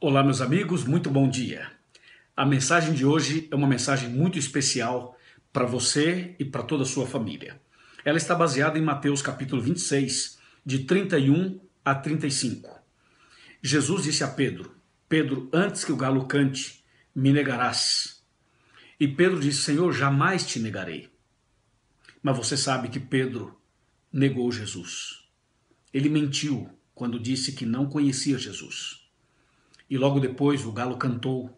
Olá, meus amigos, muito bom dia. A mensagem de hoje é uma mensagem muito especial para você e para toda a sua família. Ela está baseada em Mateus capítulo 26, de 31 a 35. Jesus disse a Pedro: Pedro, antes que o galo cante, me negarás. E Pedro disse: Senhor, jamais te negarei. Mas você sabe que Pedro negou Jesus. Ele mentiu quando disse que não conhecia Jesus. E logo depois o galo cantou,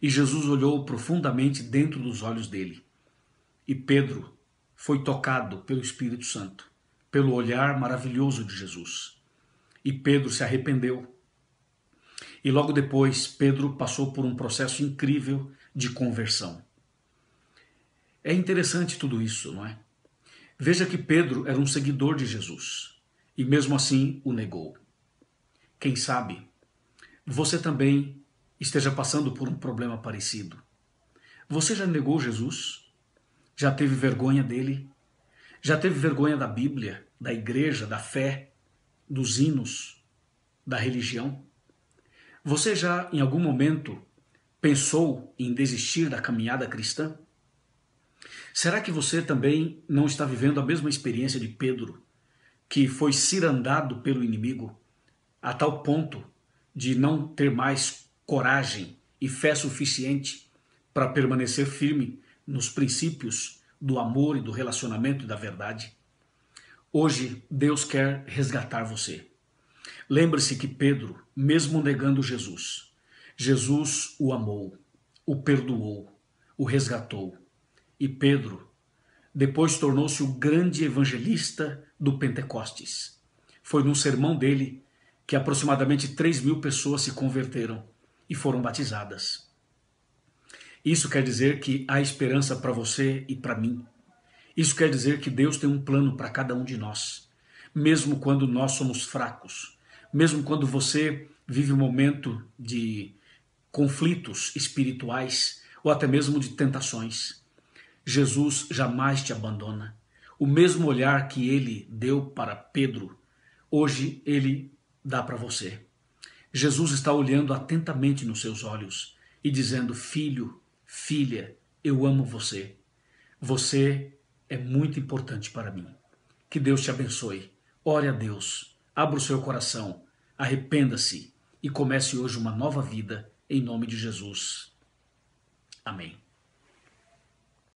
e Jesus olhou profundamente dentro dos olhos dele. E Pedro foi tocado pelo Espírito Santo, pelo olhar maravilhoso de Jesus. E Pedro se arrependeu. E logo depois, Pedro passou por um processo incrível de conversão. É interessante tudo isso, não é? Veja que Pedro era um seguidor de Jesus e mesmo assim o negou. Quem sabe você também esteja passando por um problema parecido. Você já negou Jesus? Já teve vergonha dele? Já teve vergonha da Bíblia, da igreja, da fé, dos hinos, da religião? Você já, em algum momento, pensou em desistir da caminhada cristã? Será que você também não está vivendo a mesma experiência de Pedro, que foi cirandado pelo inimigo a tal ponto de não ter mais coragem e fé suficiente para permanecer firme nos princípios do amor e do relacionamento e da verdade? Hoje, Deus quer resgatar você. Lembre-se que Pedro, mesmo negando Jesus, Jesus o amou, o perdoou, o resgatou. E Pedro, depois tornou-se o grande evangelista do Pentecostes. Foi num sermão dele que aproximadamente 3 mil pessoas se converteram e foram batizadas. Isso quer dizer que há esperança para você e para mim. Isso quer dizer que Deus tem um plano para cada um de nós, mesmo quando nós somos fracos, mesmo quando você vive um momento de conflitos espirituais ou até mesmo de tentações. Jesus jamais te abandona. O mesmo olhar que ele deu para Pedro, hoje ele dá para você. Jesus está olhando atentamente nos seus olhos e dizendo: Filho, filha, eu amo você. Você é muito importante para mim. Que Deus te abençoe. Ore a Deus, abra o seu coração, arrependa-se e comece hoje uma nova vida em nome de Jesus. Amém.